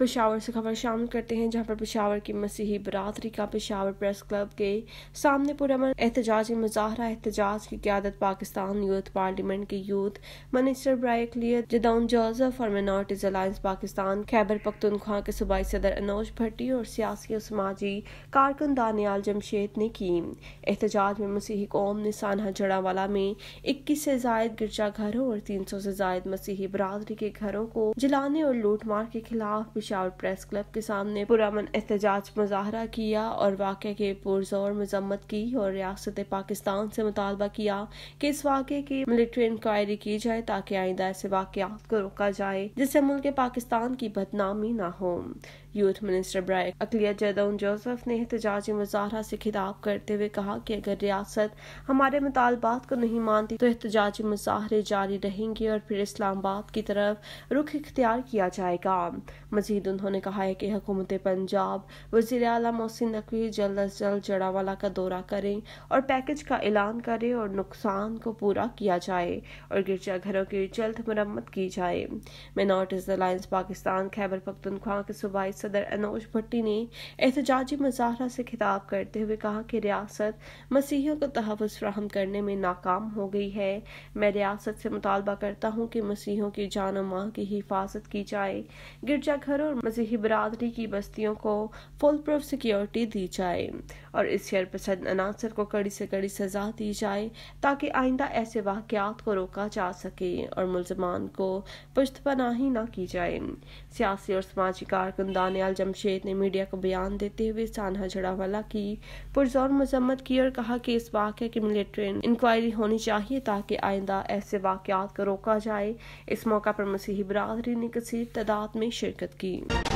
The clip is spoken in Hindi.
पेशावर से खबर शामिल करते हैं जहां पर पेशावर की मसीही बरादरी का पेशावर प्रेस क्लब के सामने पुरमन एहतजाजी मुजाहरा एहतजाज की क्यादत पाकिस्तान यूथ पार्लियामेंट के यूथ मिनिस्टर ब्राइक क्लियर जदाउन जोजफ और मिनार्टीज अलायंस पाकिस्तान खैबर पख्तनख्वा के सूबाई सदर अनोज भट्टी और सियासी और समाजी कारकुन दानियाल जमशेद ने की एहतजाज में मसीही कौम ने सानहा जड़ावाला में इक्कीस से जायद गिरजा घरों और तीन सौ से जायद मसीही बरादरी के घरों को जलाने और लूट के खिलाफ शाह प्रेस क्लब के सामने पुरान एहतजाज मुजाहरा किया और वाक़े के पुरजोर मजम्मत की और रियासत पाकिस्तान से मुतालबा किया कि इस वाक़े की मिलिट्री इंक्वायरी की जाए ताकि आइंदा ऐसे वाक़ को रोका जाए जिससे मुल्क पाकिस्तान की बदनामी ना हो यूथ मिनिस्टर ब्राय अकलियत जैदउन जोसफ ने एहतजाजी मुजाहरा से खिताब करते हुए कहा कि अगर रियासत हमारे मुतालबात को नहीं मानती तो एहतजाजी मुजाहरे जारी रहेंगे और फिर इस्लामाबाद की तरफ रुख इख्तियार किया जाएगा मजीद उन्होंने कहा है कि हुकूमत पंजाब वजीर अला मोहसिन नकवी जल्द अज जल्द जड़ावाला का दौरा करें और पैकेज का ऐलान करें और नुकसान को पूरा किया जाए और गिरजा घरों की जल्द मरम्मत की जाए मेनॉट अलायंस पाकिस्तान खैबर पख्तनख्वा के सूबाई सदर अनोज भट्टी ने एहतजाजी मुजाहरा से खिताब करते हुए कहा कि रियासत मसीहियों को तहफ़ फ्राहम करने में नाकाम हो गई है मैं रियासत से मुतालबा करता हूँ कि मसीहों की जान माह की हिफाजत की जाए गिरजाघरों और मसीही बरदरी की बस्तियों को फुल प्रूफ सिक्योरिटी दी जाए और इस शेयर पसंद अनासर को कड़ी से कड़ी सजा दी जाए ताकि आइंदा ऐसे वाक़ात को रोका जा सके और मुलजमान को पुश्त पनाही ना की जाए सियासी और समाजी कारकुन दानियाल जमशेद ने मीडिया को बयान देते हुए सानहा जड़ावाला की पुरजोर मजम्मत की और कहा कि इस वाक़े की मिलिट्री इंक्वायरी होनी चाहिए ताकि आइंदा ऐसे वाक़ात को रोका जाए इस मौका पर मसीही बरदरी ने कसीर तादाद में शिरकत की